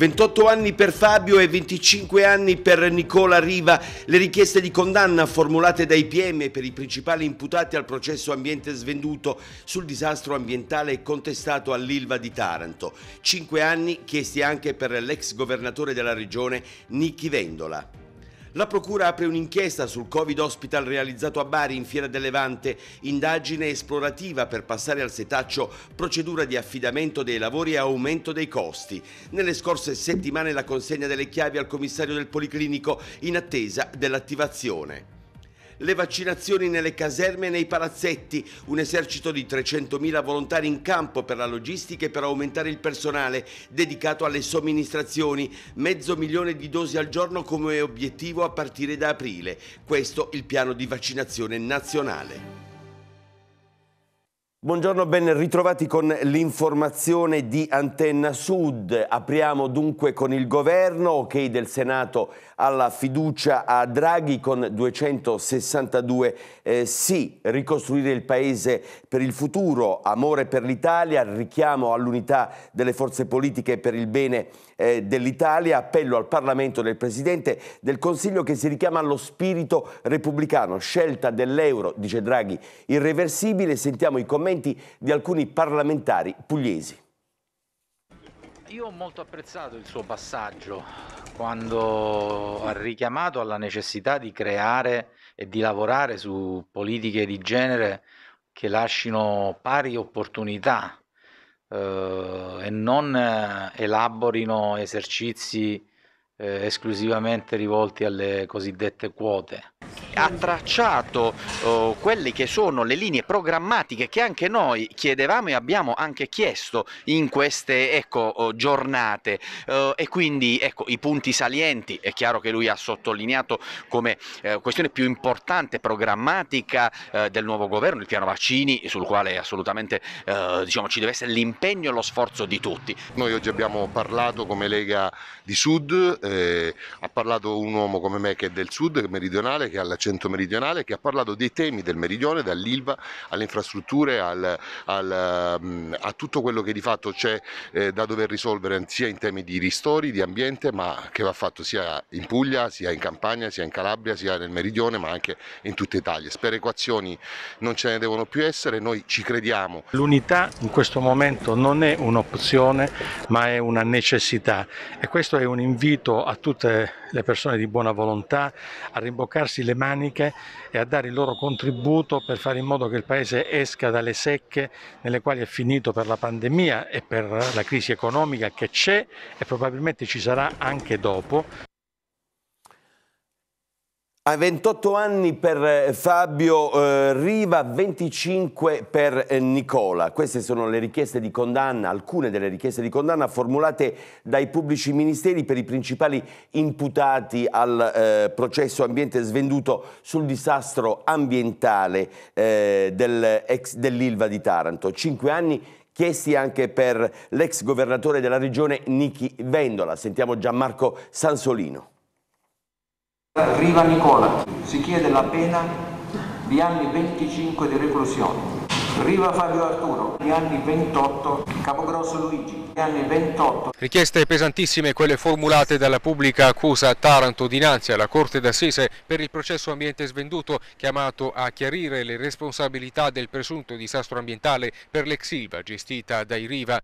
28 anni per Fabio e 25 anni per Nicola Riva. Le richieste di condanna formulate dai PM per i principali imputati al processo ambiente svenduto sul disastro ambientale contestato all'Ilva di Taranto. 5 anni chiesti anche per l'ex governatore della regione Nichi Vendola. La Procura apre un'inchiesta sul Covid Hospital realizzato a Bari in Fiera del Levante, indagine esplorativa per passare al setaccio procedura di affidamento dei lavori e aumento dei costi. Nelle scorse settimane la consegna delle chiavi al commissario del Policlinico in attesa dell'attivazione le vaccinazioni nelle caserme e nei palazzetti, un esercito di 300.000 volontari in campo per la logistica e per aumentare il personale dedicato alle somministrazioni, mezzo milione di dosi al giorno come obiettivo a partire da aprile. Questo il piano di vaccinazione nazionale. Buongiorno, ben ritrovati con l'informazione di Antenna Sud. Apriamo dunque con il governo, ok del Senato alla fiducia a Draghi con 262 eh, sì, ricostruire il paese per il futuro, amore per l'Italia, richiamo all'unità delle forze politiche per il bene eh, dell'Italia, appello al Parlamento del Presidente del Consiglio che si richiama allo spirito repubblicano, scelta dell'euro, dice Draghi, irreversibile, sentiamo i commenti di alcuni parlamentari pugliesi io ho molto apprezzato il suo passaggio quando ha richiamato alla necessità di creare e di lavorare su politiche di genere che lasciano pari opportunità eh, e non eh, elaborino esercizi eh, esclusivamente rivolti alle cosiddette quote ha tracciato oh, quelle che sono le linee programmatiche che anche noi chiedevamo e abbiamo anche chiesto in queste ecco, oh, giornate uh, e quindi ecco, i punti salienti, è chiaro che lui ha sottolineato come uh, questione più importante programmatica uh, del nuovo governo il piano vaccini sul quale assolutamente eh, diciamo, ci deve essere l'impegno e lo sforzo di tutti. Noi oggi abbiamo parlato come Lega di Sud, eh, ha parlato un uomo come me che è del Sud, meridionale, che ha la Centro Meridionale che ha parlato dei temi del meridione, dall'Ilva alle infrastrutture, al, al, mm, a tutto quello che di fatto c'è eh, da dover risolvere sia in temi di ristori, di ambiente, ma che va fatto sia in Puglia, sia in Campania, sia in Calabria, sia nel meridione, ma anche in tutta Italia. Sperequazioni non ce ne devono più essere, noi ci crediamo. L'unità in questo momento non è un'opzione, ma è una necessità e questo è un invito a tutte le persone di buona volontà a rimboccarsi le mani organiche e a dare il loro contributo per fare in modo che il Paese esca dalle secche nelle quali è finito per la pandemia e per la crisi economica che c'è e probabilmente ci sarà anche dopo. A 28 anni per eh, Fabio eh, Riva, 25 per eh, Nicola. Queste sono le richieste di condanna, alcune delle richieste di condanna formulate dai pubblici ministeri per i principali imputati al eh, processo ambiente svenduto sul disastro ambientale eh, del dell'Ilva di Taranto. Cinque anni chiesti anche per l'ex governatore della regione Nichi Vendola. Sentiamo Gianmarco Sansolino. Riva Nicola si chiede la pena di anni 25 di reclusione. Riva Fabio Arturo, di anni 28, Capogrosso Luigi, di anni 28. Richieste pesantissime quelle formulate dalla pubblica accusa a Taranto dinanzi alla Corte d'Assise per il processo ambiente svenduto chiamato a chiarire le responsabilità del presunto disastro ambientale per l'ex Silva gestita dai Riva.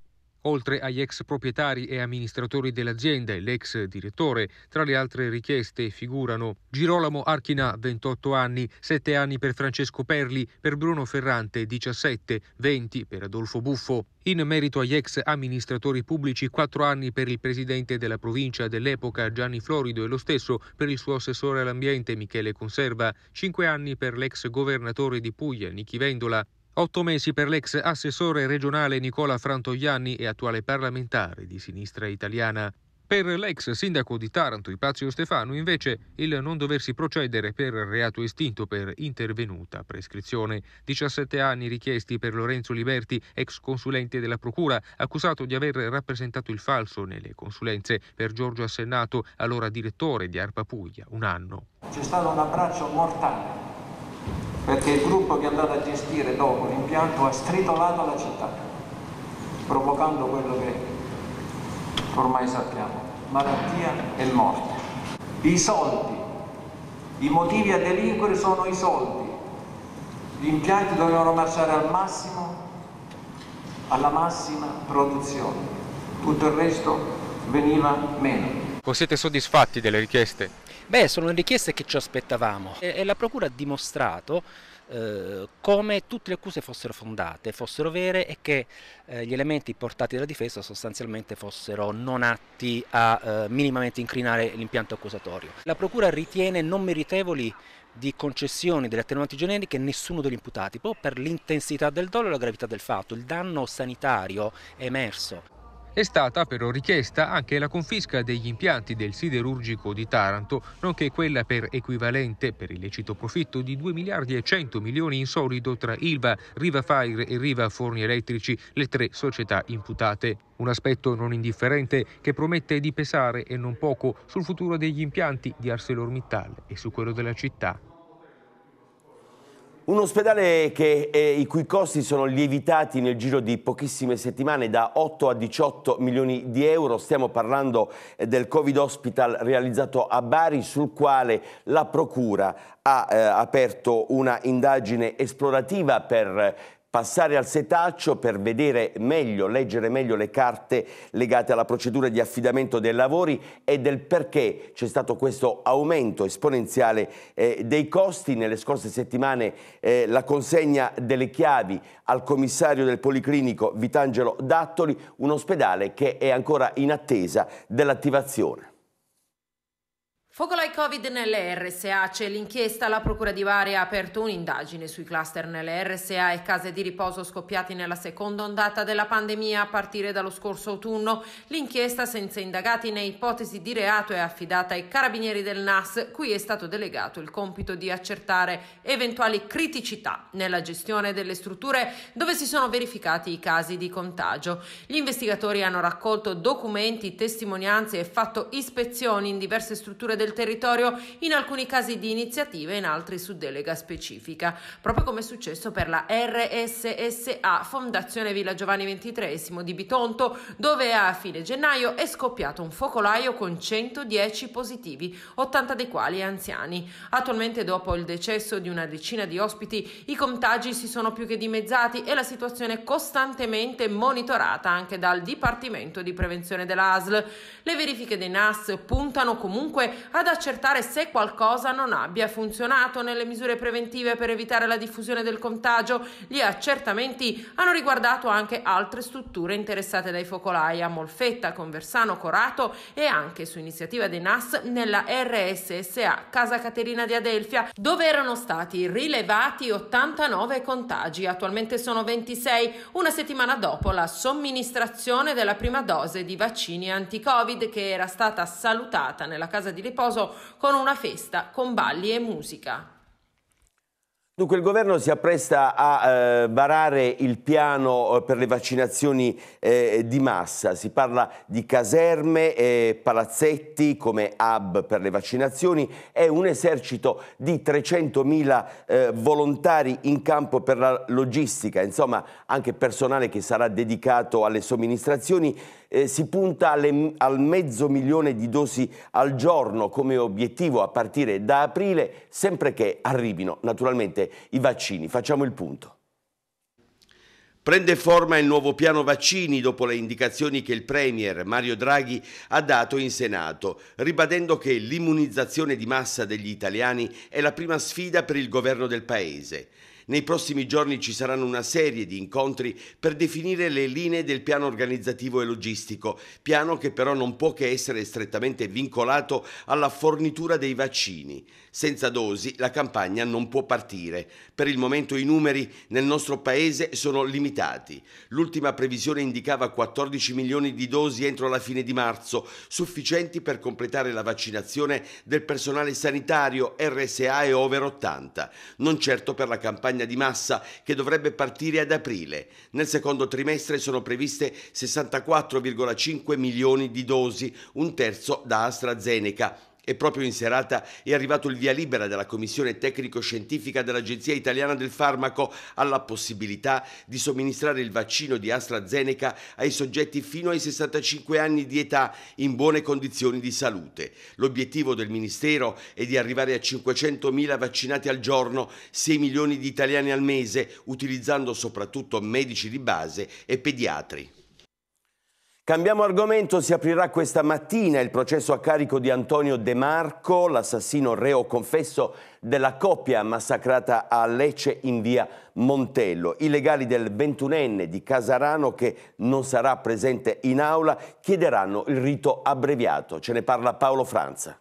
Oltre agli ex proprietari e amministratori dell'azienda e l'ex direttore, tra le altre richieste figurano Girolamo Archina, 28 anni, 7 anni per Francesco Perli, per Bruno Ferrante, 17, 20 per Adolfo Buffo. In merito agli ex amministratori pubblici, 4 anni per il presidente della provincia dell'epoca Gianni Florido e lo stesso per il suo assessore all'ambiente Michele Conserva, 5 anni per l'ex governatore di Puglia Nichi Vendola, Otto mesi per l'ex assessore regionale Nicola Frantoianni e attuale parlamentare di sinistra italiana. Per l'ex sindaco di Taranto Ipazio Stefano invece il non doversi procedere per reato estinto per intervenuta prescrizione. 17 anni richiesti per Lorenzo Liberti, ex consulente della Procura, accusato di aver rappresentato il falso nelle consulenze per Giorgio Assennato, allora direttore di Arpa Puglia, un anno. C'è stato un abbraccio mortale perché il gruppo che è andato a gestire dopo l'impianto ha stritolato la città, provocando quello che ormai sappiamo, malattia e morte. I soldi, i motivi a delinquere sono i soldi, gli impianti dovevano marciare al massimo, alla massima produzione, tutto il resto veniva meno. Voi siete soddisfatti delle richieste Beh, sono le richieste che ci aspettavamo e, e la Procura ha dimostrato eh, come tutte le accuse fossero fondate, fossero vere e che eh, gli elementi portati dalla difesa sostanzialmente fossero non atti a eh, minimamente incrinare l'impianto accusatorio. La Procura ritiene non meritevoli di concessioni delle attenuanti generiche nessuno degli imputati, proprio per l'intensità del dolore e la gravità del fatto, il danno sanitario emerso. È stata però richiesta anche la confisca degli impianti del siderurgico di Taranto, nonché quella per equivalente per illecito profitto di 2 miliardi e 100 milioni in solido tra Ilva, Riva Fire e Riva Forni Elettrici, le tre società imputate. Un aspetto non indifferente che promette di pesare e non poco sul futuro degli impianti di ArcelorMittal e su quello della città. Un ospedale che, eh, i cui costi sono lievitati nel giro di pochissime settimane da 8 a 18 milioni di euro. Stiamo parlando eh, del Covid Hospital realizzato a Bari sul quale la Procura ha eh, aperto una indagine esplorativa per eh, passare al setaccio per vedere meglio, leggere meglio le carte legate alla procedura di affidamento dei lavori e del perché c'è stato questo aumento esponenziale eh, dei costi. Nelle scorse settimane eh, la consegna delle chiavi al commissario del Policlinico Vitangelo Dattoli, un ospedale che è ancora in attesa dell'attivazione. Focolai Covid nelle RSA. C'è l'inchiesta. la Procura di Bari ha aperto un'indagine sui cluster nelle RSA e case di riposo scoppiati nella seconda ondata della pandemia a partire dallo scorso autunno. L'inchiesta senza indagati né ipotesi di reato è affidata ai carabinieri del NAS, cui è stato delegato il compito di accertare eventuali criticità nella gestione delle strutture dove si sono verificati i casi di contagio. Gli investigatori hanno raccolto documenti, testimonianze e fatto ispezioni in diverse strutture del del territorio, in alcuni casi di iniziativa e in altri su delega specifica, proprio come è successo per la RSSA Fondazione Villa Giovanni XXIII di Bitonto, dove a fine gennaio è scoppiato un focolaio con 110 positivi, 80 dei quali anziani. Attualmente dopo il decesso di una decina di ospiti, i contagi si sono più che dimezzati e la situazione è costantemente monitorata anche dal Dipartimento di Prevenzione della ASL. Le verifiche dei NAS puntano comunque ad accertare se qualcosa non abbia funzionato nelle misure preventive per evitare la diffusione del contagio. Gli accertamenti hanno riguardato anche altre strutture interessate dai focolai a Molfetta, Conversano, Corato e anche su iniziativa dei NAS nella RSSA Casa Caterina di Adelfia, dove erano stati rilevati 89 contagi, attualmente sono 26, una settimana dopo la somministrazione della prima dose di vaccini anti-Covid che era stata salutata nella casa di riposo Amoroso con una festa con balli e musica. Dunque il governo si appresta a eh, varare il piano eh, per le vaccinazioni eh, di massa, si parla di caserme, e palazzetti come hub per le vaccinazioni e un esercito di 300.000 eh, volontari in campo per la logistica, insomma anche personale che sarà dedicato alle somministrazioni eh, si punta alle, al mezzo milione di dosi al giorno come obiettivo a partire da aprile, sempre che arrivino naturalmente i vaccini. Facciamo il punto. Prende forma il nuovo piano vaccini dopo le indicazioni che il Premier Mario Draghi ha dato in Senato, ribadendo che l'immunizzazione di massa degli italiani è la prima sfida per il governo del Paese. Nei prossimi giorni ci saranno una serie di incontri per definire le linee del piano organizzativo e logistico, piano che però non può che essere strettamente vincolato alla fornitura dei vaccini. Senza dosi la campagna non può partire. Per il momento i numeri nel nostro paese sono limitati. L'ultima previsione indicava 14 milioni di dosi entro la fine di marzo, sufficienti per completare la vaccinazione del personale sanitario RSA e over 80, non certo per la campagna campagna di massa che dovrebbe partire ad aprile. Nel secondo trimestre sono previste 64,5 milioni di dosi, un terzo da AstraZeneca e proprio in serata è arrivato il via libera della Commissione Tecnico-Scientifica dell'Agenzia Italiana del Farmaco alla possibilità di somministrare il vaccino di AstraZeneca ai soggetti fino ai 65 anni di età in buone condizioni di salute. L'obiettivo del Ministero è di arrivare a 500.000 vaccinati al giorno, 6 milioni di italiani al mese, utilizzando soprattutto medici di base e pediatri. Cambiamo argomento, si aprirà questa mattina il processo a carico di Antonio De Marco, l'assassino reo confesso della coppia massacrata a Lecce in via Montello. I legali del ventunenne di Casarano, che non sarà presente in aula, chiederanno il rito abbreviato. Ce ne parla Paolo Franza.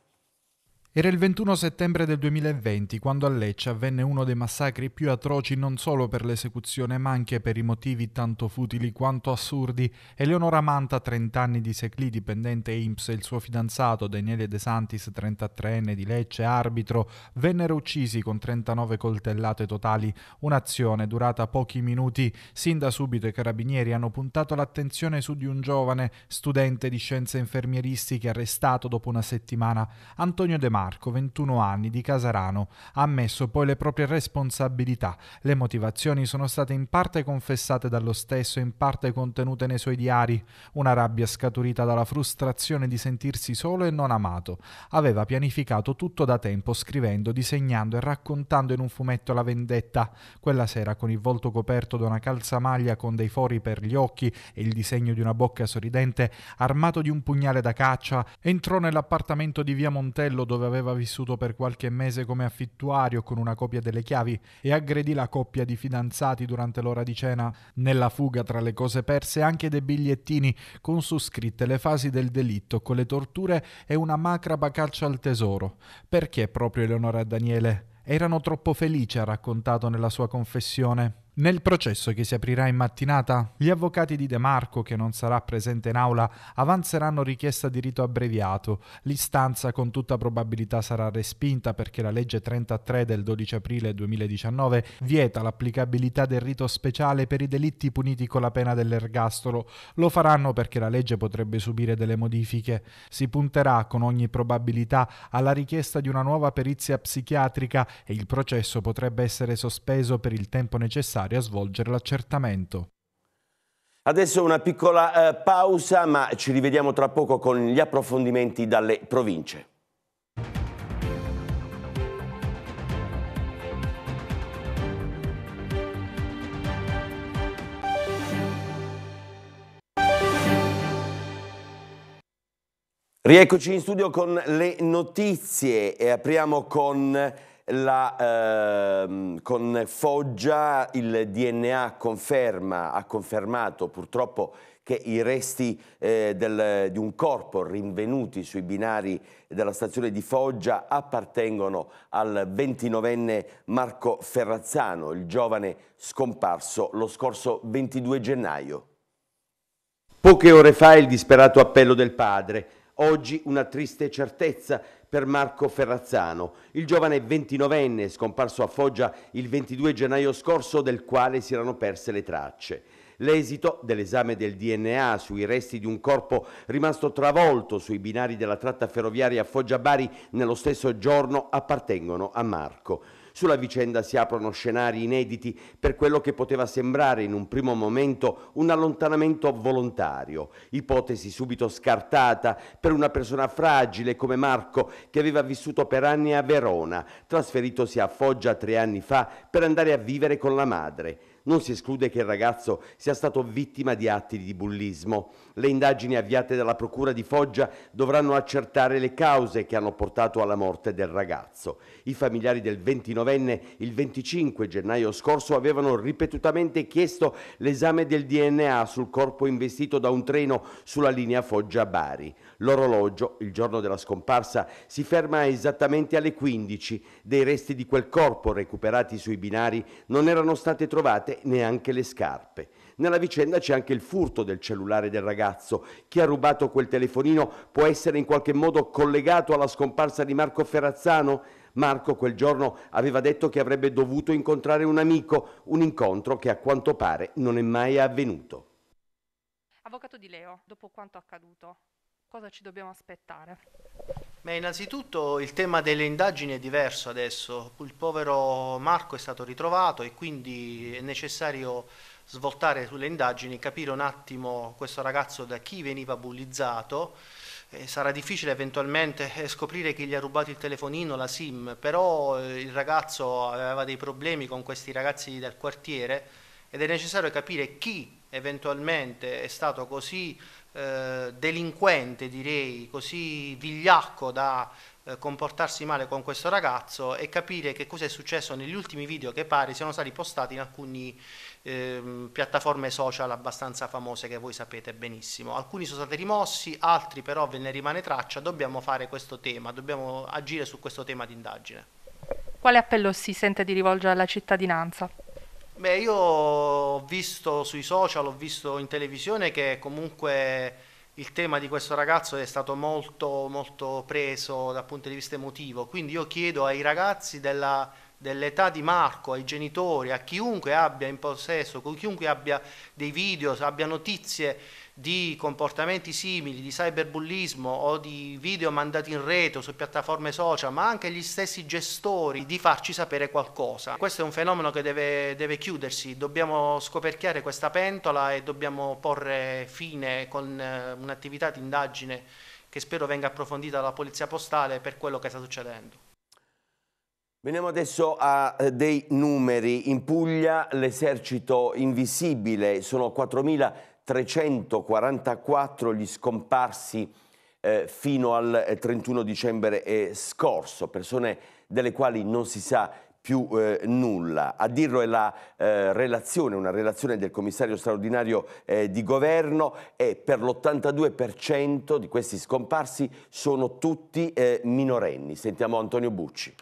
Era il 21 settembre del 2020 quando a Lecce avvenne uno dei massacri più atroci non solo per l'esecuzione ma anche per i motivi tanto futili quanto assurdi. Eleonora Manta, 30 anni di Seclì, dipendente IMSS, e il suo fidanzato Daniele De Santis, 33enne di Lecce, arbitro, vennero uccisi con 39 coltellate totali. Un'azione durata pochi minuti. Sin da subito i carabinieri hanno puntato l'attenzione su di un giovane studente di scienze infermieristiche arrestato dopo una settimana. Antonio De Mano Marco, 21 anni, di Casarano, ha ammesso poi le proprie responsabilità. Le motivazioni sono state in parte confessate dallo stesso e in parte contenute nei suoi diari. Una rabbia scaturita dalla frustrazione di sentirsi solo e non amato. Aveva pianificato tutto da tempo, scrivendo, disegnando e raccontando in un fumetto la vendetta. Quella sera, con il volto coperto da una calzamaglia con dei fori per gli occhi e il disegno di una bocca sorridente, armato di un pugnale da caccia, entrò nell'appartamento di via Montello dove aveva aveva vissuto per qualche mese come affittuario con una copia delle chiavi e aggredì la coppia di fidanzati durante l'ora di cena. Nella fuga tra le cose perse anche dei bigliettini con su scritte le fasi del delitto, con le torture e una macraba caccia al tesoro. Perché proprio Eleonora e Daniele? Erano troppo felici, ha raccontato nella sua confessione. Nel processo che si aprirà in mattinata, gli avvocati di De Marco, che non sarà presente in aula, avanzeranno richiesta di rito abbreviato. L'istanza con tutta probabilità sarà respinta perché la legge 33 del 12 aprile 2019 vieta l'applicabilità del rito speciale per i delitti puniti con la pena dell'ergastolo. Lo faranno perché la legge potrebbe subire delle modifiche. Si punterà con ogni probabilità alla richiesta di una nuova perizia psichiatrica e il processo potrebbe essere sospeso per il tempo necessario volontari a svolgere l'accertamento. Adesso una piccola eh, pausa, ma ci rivediamo tra poco con gli approfondimenti dalle province. Rieccoci in studio con le notizie e apriamo con la, eh, con Foggia il DNA conferma, ha confermato purtroppo che i resti eh, del, di un corpo rinvenuti sui binari della stazione di Foggia appartengono al 29enne Marco Ferrazzano, il giovane scomparso lo scorso 22 gennaio. Poche ore fa il disperato appello del padre, oggi una triste certezza per Marco Ferrazzano, il giovane 29enne scomparso a Foggia il 22 gennaio scorso del quale si erano perse le tracce. L'esito dell'esame del DNA sui resti di un corpo rimasto travolto sui binari della tratta ferroviaria Foggia-Bari nello stesso giorno appartengono a Marco. Sulla vicenda si aprono scenari inediti per quello che poteva sembrare in un primo momento un allontanamento volontario, ipotesi subito scartata per una persona fragile come Marco che aveva vissuto per anni a Verona, trasferitosi a Foggia tre anni fa per andare a vivere con la madre. Non si esclude che il ragazzo sia stato vittima di atti di bullismo. Le indagini avviate dalla Procura di Foggia dovranno accertare le cause che hanno portato alla morte del ragazzo. I familiari del 29enne il 25 gennaio scorso avevano ripetutamente chiesto l'esame del DNA sul corpo investito da un treno sulla linea Foggia-Bari. L'orologio, il giorno della scomparsa, si ferma esattamente alle 15. Dei resti di quel corpo recuperati sui binari non erano state trovate neanche le scarpe. Nella vicenda c'è anche il furto del cellulare del ragazzo. Chi ha rubato quel telefonino può essere in qualche modo collegato alla scomparsa di Marco Ferrazzano? Marco quel giorno aveva detto che avrebbe dovuto incontrare un amico, un incontro che a quanto pare non è mai avvenuto. Avvocato Di Leo, dopo quanto accaduto, cosa ci dobbiamo aspettare? Beh, innanzitutto il tema delle indagini è diverso adesso, il povero Marco è stato ritrovato e quindi è necessario svoltare sulle indagini, capire un attimo questo ragazzo da chi veniva bullizzato, eh, sarà difficile eventualmente eh, scoprire chi gli ha rubato il telefonino, la SIM, però eh, il ragazzo aveva dei problemi con questi ragazzi del quartiere ed è necessario capire chi eventualmente è stato così eh, delinquente, direi, così vigliacco da eh, comportarsi male con questo ragazzo e capire che cosa è successo negli ultimi video che pare siano stati postati in alcune eh, piattaforme social abbastanza famose che voi sapete benissimo. Alcuni sono stati rimossi, altri però ve ne rimane traccia, dobbiamo fare questo tema, dobbiamo agire su questo tema d'indagine. Quale appello si sente di rivolgere alla cittadinanza? Beh, io ho visto sui social, ho visto in televisione che comunque il tema di questo ragazzo è stato molto, molto preso dal punto di vista emotivo, quindi io chiedo ai ragazzi della, dell'età di Marco, ai genitori, a chiunque abbia in possesso, con chiunque abbia dei video, abbia notizie di comportamenti simili, di cyberbullismo o di video mandati in rete o su piattaforme social, ma anche gli stessi gestori di farci sapere qualcosa. Questo è un fenomeno che deve, deve chiudersi, dobbiamo scoperchiare questa pentola e dobbiamo porre fine con eh, un'attività di indagine che spero venga approfondita dalla Polizia Postale per quello che sta succedendo. Veniamo adesso a eh, dei numeri. In Puglia l'esercito invisibile sono 4.000 344 gli scomparsi eh, fino al 31 eh, dicembre eh, scorso, persone delle quali non si sa più eh, nulla. A dirlo è la eh, relazione, una relazione del commissario straordinario eh, di governo e per l'82% di questi scomparsi sono tutti eh, minorenni. Sentiamo Antonio Bucci.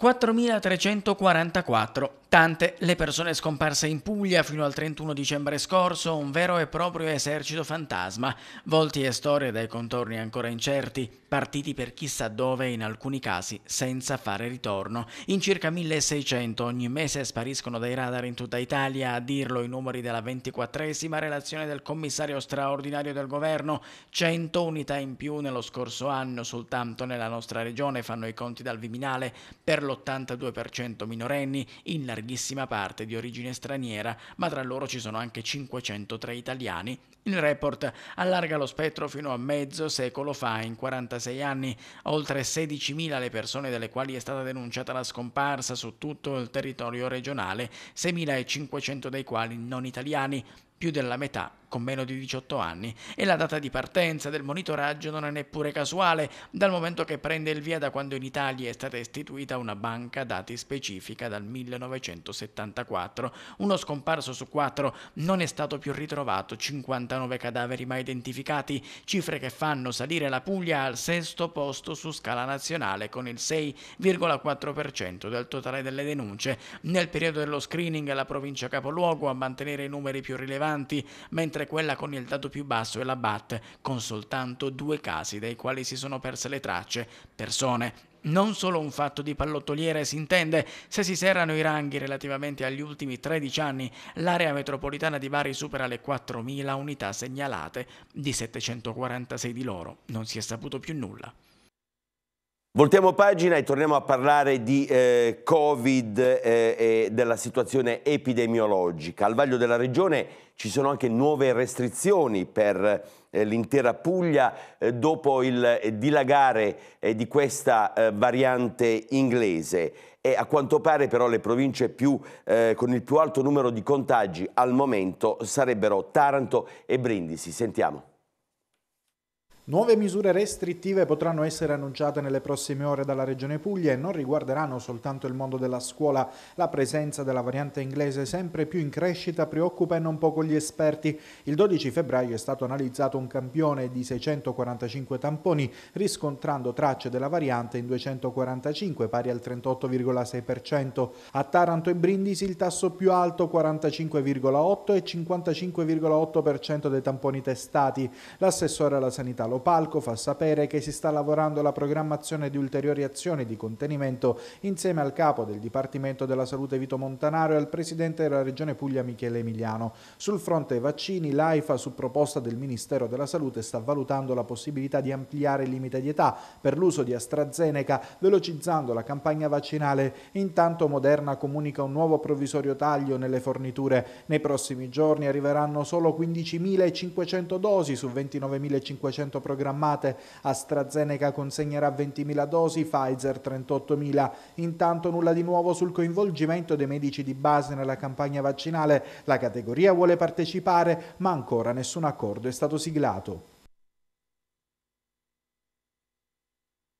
4.344. Tante le persone scomparse in Puglia fino al 31 dicembre scorso, un vero e proprio esercito fantasma, volti e storie dai contorni ancora incerti, partiti per chissà dove in alcuni casi senza fare ritorno. In circa 1.600 ogni mese spariscono dai radar in tutta Italia, a dirlo i numeri della 24esima relazione del commissario straordinario del governo, 100 unità in più nello scorso anno soltanto nella nostra regione fanno i conti dal Viminale per l'82% minorenni, in larghissima parte di origine straniera, ma tra loro ci sono anche 503 italiani. Il report allarga lo spettro fino a mezzo secolo fa, in 46 anni, oltre 16.000 le persone delle quali è stata denunciata la scomparsa su tutto il territorio regionale, 6.500 dei quali non italiani, più della metà con meno di 18 anni e la data di partenza del monitoraggio non è neppure casuale dal momento che prende il via da quando in Italia è stata istituita una banca dati specifica dal 1974. Uno scomparso su quattro non è stato più ritrovato, 59 cadaveri mai identificati, cifre che fanno salire la Puglia al sesto posto su scala nazionale con il 6,4% del totale delle denunce. Nel periodo dello screening la provincia capoluogo a mantenere i numeri più rilevanti ristoranti, mentre quella con il dato più basso è la BAT, con soltanto due casi dei quali si sono perse le tracce, persone non solo un fatto di pallottoliere si intende, se si serrano i ranghi relativamente agli ultimi 13 anni, l'area metropolitana di Bari supera le 4.000 unità segnalate, di 746 di loro non si è saputo più nulla. Voltiamo pagina e torniamo a parlare di eh, Covid eh, e della situazione epidemiologica. Al vaglio della Regione ci sono anche nuove restrizioni per eh, l'intera Puglia eh, dopo il eh, dilagare di questa variante inglese e a quanto pare però le province più, con il più alto numero di contagi al momento sarebbero Taranto e Brindisi. Sentiamo. Nuove misure restrittive potranno essere annunciate nelle prossime ore dalla Regione Puglia e non riguarderanno soltanto il mondo della scuola. La presenza della variante inglese sempre più in crescita preoccupa e non poco gli esperti. Il 12 febbraio è stato analizzato un campione di 645 tamponi riscontrando tracce della variante in 245 pari al 38,6%. A Taranto e Brindisi il tasso più alto 45,8 e 55,8% dei tamponi testati. L'assessore alla sanità locale Palco fa sapere che si sta lavorando alla programmazione di ulteriori azioni di contenimento insieme al capo del Dipartimento della Salute Vito Montanaro e al presidente della Regione Puglia Michele Emiliano. Sul fronte vaccini, l'AIFA su proposta del Ministero della Salute sta valutando la possibilità di ampliare il limite di età per l'uso di AstraZeneca, velocizzando la campagna vaccinale. Intanto Moderna comunica un nuovo provvisorio taglio nelle forniture. Nei prossimi giorni arriveranno solo 15.500 dosi su 29.500 programmate. AstraZeneca consegnerà 20.000 dosi, Pfizer 38.000. Intanto nulla di nuovo sul coinvolgimento dei medici di base nella campagna vaccinale. La categoria vuole partecipare, ma ancora nessun accordo è stato siglato.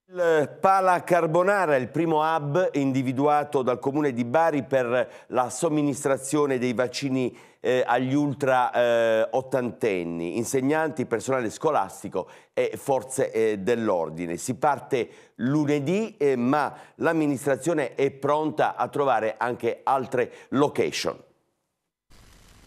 Il Pala Carbonara è il primo hub individuato dal comune di Bari per la somministrazione dei vaccini eh, agli ultra eh, ottantenni, insegnanti, personale scolastico e forze eh, dell'ordine. Si parte lunedì eh, ma l'amministrazione è pronta a trovare anche altre location.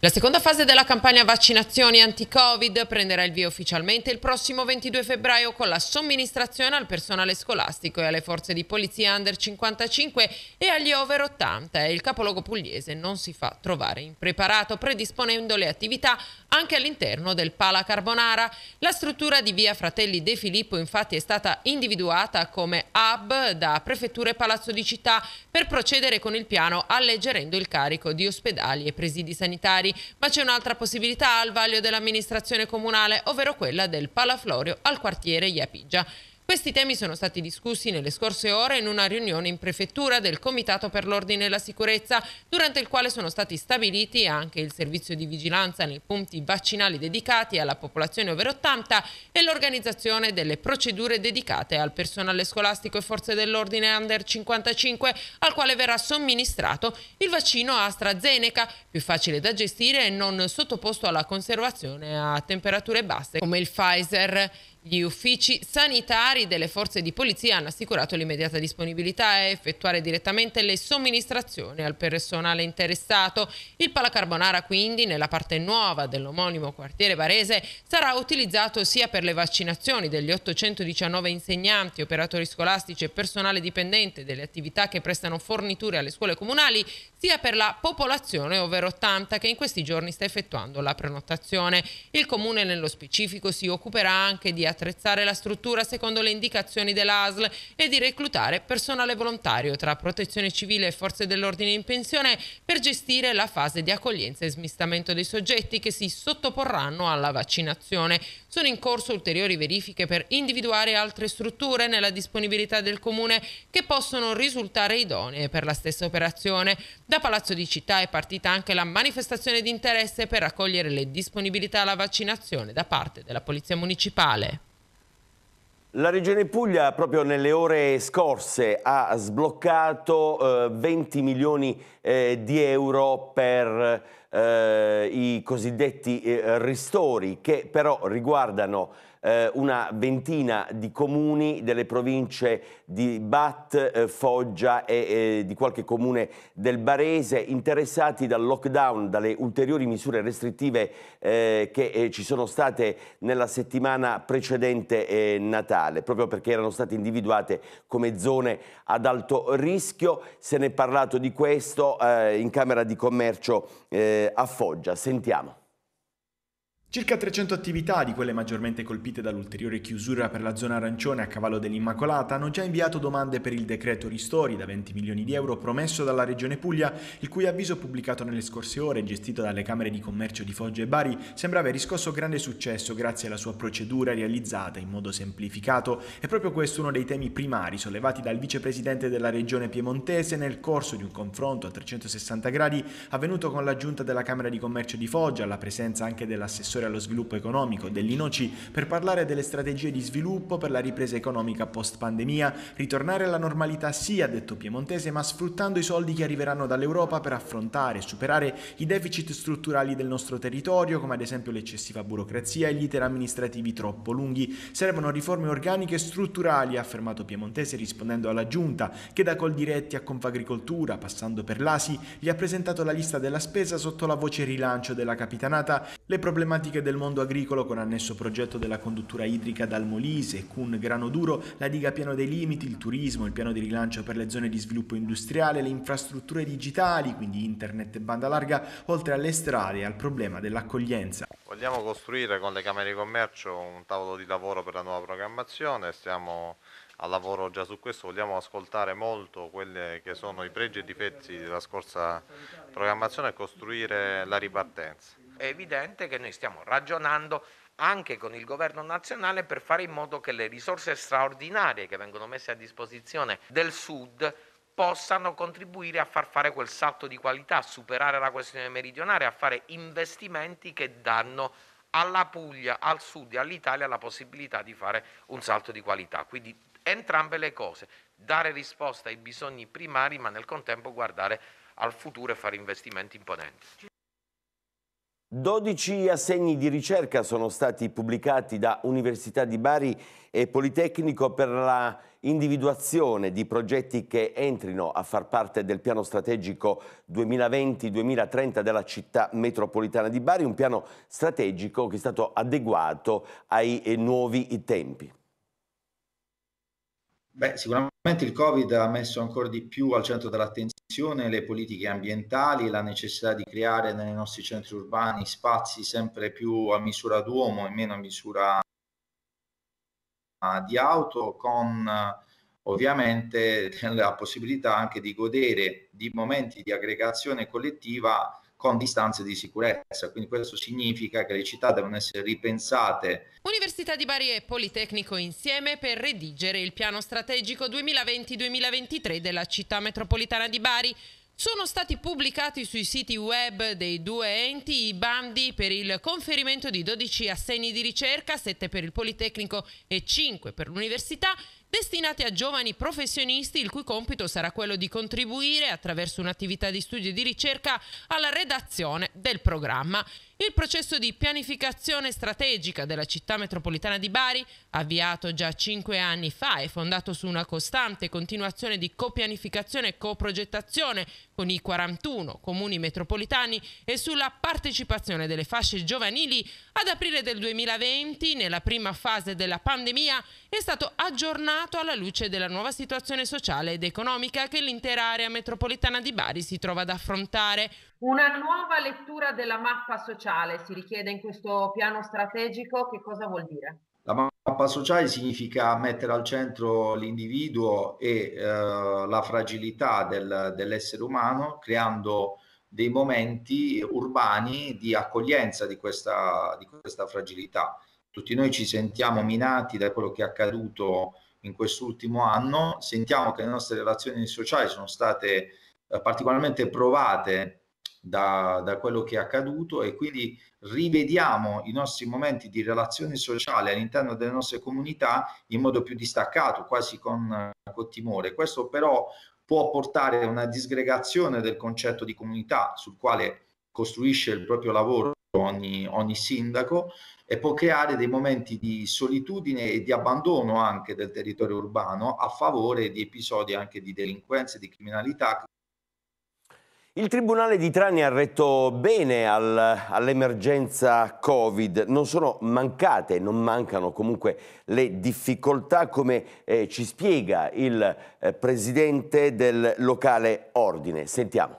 La seconda fase della campagna vaccinazioni anti-Covid prenderà il via ufficialmente il prossimo 22 febbraio con la somministrazione al personale scolastico e alle forze di polizia under 55 e agli over 80 il capoluogo pugliese non si fa trovare impreparato predisponendo le attività anche all'interno del Pala Carbonara. La struttura di via Fratelli De Filippo infatti è stata individuata come hub da Prefettura e Palazzo di Città per procedere con il piano alleggerendo il carico di ospedali e presidi sanitari locali, ma c'è un'altra possibilità al vaglio dell'amministrazione comunale, ovvero quella del Palaflorio al quartiere Iapigia. Questi temi sono stati discussi nelle scorse ore in una riunione in prefettura del Comitato per l'Ordine e la Sicurezza, durante il quale sono stati stabiliti anche il servizio di vigilanza nei punti vaccinali dedicati alla popolazione over 80 e l'organizzazione delle procedure dedicate al personale scolastico e forze dell'ordine under 55, al quale verrà somministrato il vaccino AstraZeneca, più facile da gestire e non sottoposto alla conservazione a temperature basse come il Pfizer. Gli uffici sanitari delle forze di polizia hanno assicurato l'immediata disponibilità a effettuare direttamente le somministrazioni al personale interessato. Il Palacarbonara quindi nella parte nuova dell'omonimo quartiere Varese sarà utilizzato sia per le vaccinazioni degli 819 insegnanti, operatori scolastici e personale dipendente delle attività che prestano forniture alle scuole comunali, sia per la popolazione over 80 che in questi giorni sta effettuando la prenotazione. Il comune nello specifico si occuperà anche di attrezzare la struttura secondo le indicazioni dell'ASL e di reclutare personale volontario tra protezione civile e forze dell'ordine in pensione per gestire la fase di accoglienza e smistamento dei soggetti che si sottoporranno alla vaccinazione. Sono in corso ulteriori verifiche per individuare altre strutture nella disponibilità del Comune che possono risultare idonee per la stessa operazione. Da Palazzo di Città è partita anche la manifestazione di interesse per raccogliere le disponibilità alla vaccinazione da parte della Polizia Municipale. La Regione Puglia proprio nelle ore scorse ha sbloccato eh, 20 milioni eh, di euro per eh, i cosiddetti eh, ristori che però riguardano eh, una ventina di comuni delle province di Bat, eh, Foggia e eh, di qualche comune del Barese interessati dal lockdown, dalle ulteriori misure restrittive eh, che eh, ci sono state nella settimana precedente eh, Natale, proprio perché erano state individuate come zone ad alto rischio. Se ne è parlato di questo in Camera di Commercio a Foggia. Sentiamo. Circa 300 attività, di quelle maggiormente colpite dall'ulteriore chiusura per la zona arancione a cavallo dell'Immacolata, hanno già inviato domande per il decreto ristori da 20 milioni di euro promesso dalla Regione Puglia, il cui avviso pubblicato nelle scorse ore e gestito dalle Camere di Commercio di Foggia e Bari sembra aver riscosso grande successo grazie alla sua procedura realizzata in modo semplificato. È proprio questo uno dei temi primari sollevati dal vicepresidente della Regione Piemontese nel corso di un confronto a 360 gradi avvenuto con la Giunta della Camera di Commercio di Foggia, alla presenza anche dell'assessore collaborazione allo sviluppo economico dell'INOCI per parlare delle strategie di sviluppo per la ripresa economica post pandemia, ritornare alla normalità sì, ha detto Piemontese, ma sfruttando i soldi che arriveranno dall'Europa per affrontare e superare i deficit strutturali del nostro territorio, come ad esempio l'eccessiva burocrazia e gli iter amministrativi troppo lunghi. Servono riforme organiche e strutturali, ha affermato Piemontese rispondendo alla Giunta, che da Coldiretti a Confagricoltura, passando per l'ASI, gli ha presentato la lista della spesa sotto la voce rilancio della capitanata, le problematiche problematiche del mondo agricolo con annesso progetto della conduttura idrica dal Molise, con Grano Duro, la diga pieno dei limiti, il turismo, il piano di rilancio per le zone di sviluppo industriale, le infrastrutture digitali, quindi internet e banda larga, oltre alle strade e al problema dell'accoglienza. Vogliamo costruire con le Camere di Commercio un tavolo di lavoro per la nuova programmazione, stiamo al lavoro già su questo, vogliamo ascoltare molto quelli che sono i pregi e difetti della scorsa programmazione e costruire la ripartenza è evidente che noi stiamo ragionando anche con il governo nazionale per fare in modo che le risorse straordinarie che vengono messe a disposizione del Sud possano contribuire a far fare quel salto di qualità, a superare la questione meridionale, a fare investimenti che danno alla Puglia, al Sud e all'Italia la possibilità di fare un salto di qualità. Quindi entrambe le cose, dare risposta ai bisogni primari ma nel contempo guardare al futuro e fare investimenti imponenti. 12 assegni di ricerca sono stati pubblicati da Università di Bari e Politecnico per la individuazione di progetti che entrino a far parte del piano strategico 2020-2030 della città metropolitana di Bari, un piano strategico che è stato adeguato ai nuovi tempi. Beh, sicuramente il Covid ha messo ancora di più al centro dell'attenzione le politiche ambientali, la necessità di creare nei nostri centri urbani spazi sempre più a misura d'uomo e meno a misura ah, di auto, con ovviamente la possibilità anche di godere di momenti di aggregazione collettiva con distanze di sicurezza. Quindi questo significa che le città devono essere ripensate. Università di Bari e Politecnico insieme per redigere il piano strategico 2020-2023 della città metropolitana di Bari. Sono stati pubblicati sui siti web dei due enti i bandi per il conferimento di 12 assegni di ricerca, 7 per il Politecnico e 5 per l'Università, destinate a giovani professionisti il cui compito sarà quello di contribuire attraverso un'attività di studio e di ricerca alla redazione del programma. Il processo di pianificazione strategica della città metropolitana di Bari, avviato già cinque anni fa e fondato su una costante continuazione di copianificazione e coprogettazione con i 41 comuni metropolitani e sulla partecipazione delle fasce giovanili, ad aprile del 2020, nella prima fase della pandemia, è stato aggiornato alla luce della nuova situazione sociale ed economica che l'intera area metropolitana di Bari si trova ad affrontare una nuova lettura della mappa sociale si richiede in questo piano strategico, che cosa vuol dire? La mappa sociale significa mettere al centro l'individuo e eh, la fragilità del, dell'essere umano, creando dei momenti urbani di accoglienza di questa, di questa fragilità. Tutti noi ci sentiamo minati da quello che è accaduto in quest'ultimo anno, sentiamo che le nostre relazioni sociali sono state eh, particolarmente provate da, da quello che è accaduto e quindi rivediamo i nostri momenti di relazione sociale all'interno delle nostre comunità in modo più distaccato, quasi con, con timore. Questo però può portare a una disgregazione del concetto di comunità sul quale costruisce il proprio lavoro ogni, ogni, sindaco e può creare dei momenti di solitudine e di abbandono anche del territorio urbano a favore di episodi anche di delinquenza e di criminalità il Tribunale di Trani ha retto bene al, all'emergenza Covid, non sono mancate, non mancano comunque le difficoltà come eh, ci spiega il eh, presidente del locale Ordine. Sentiamo.